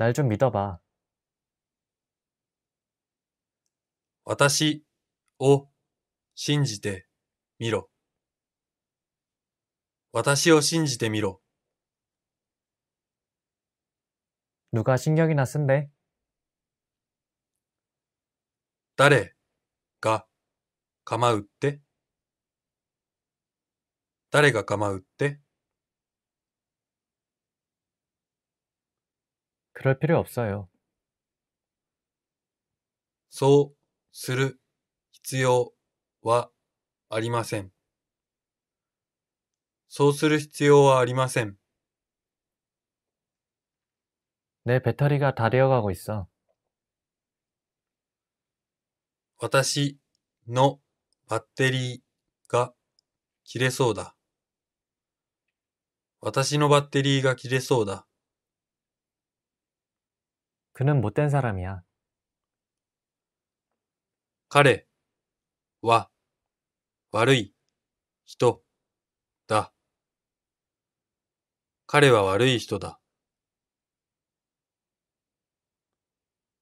날 좀 믿어봐. 私を信じてみろ。私を信じてみろ。 누가 신경이나 쓴대? 誰が構うって誰が構うって그럴필요없어요そうする必要はありません。そうする必要はありません。내배터리가다되어가고있어私のバッテリーが切れそうだ。私のバッテリーが切れそうだ。 그는 못된 사람이야. 카레 와 와르이 히토 다 카레와 와르이 히토다.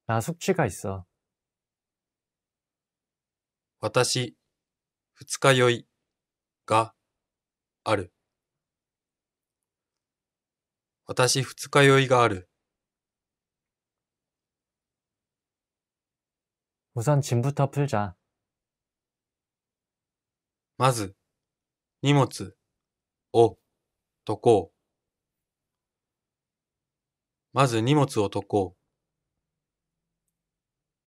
나 숙취가 있어. 私、二日酔いがある。私、二日酔いがある。 우선 짐부터 풀자. まず、荷物を解こう。まず荷物を解こう。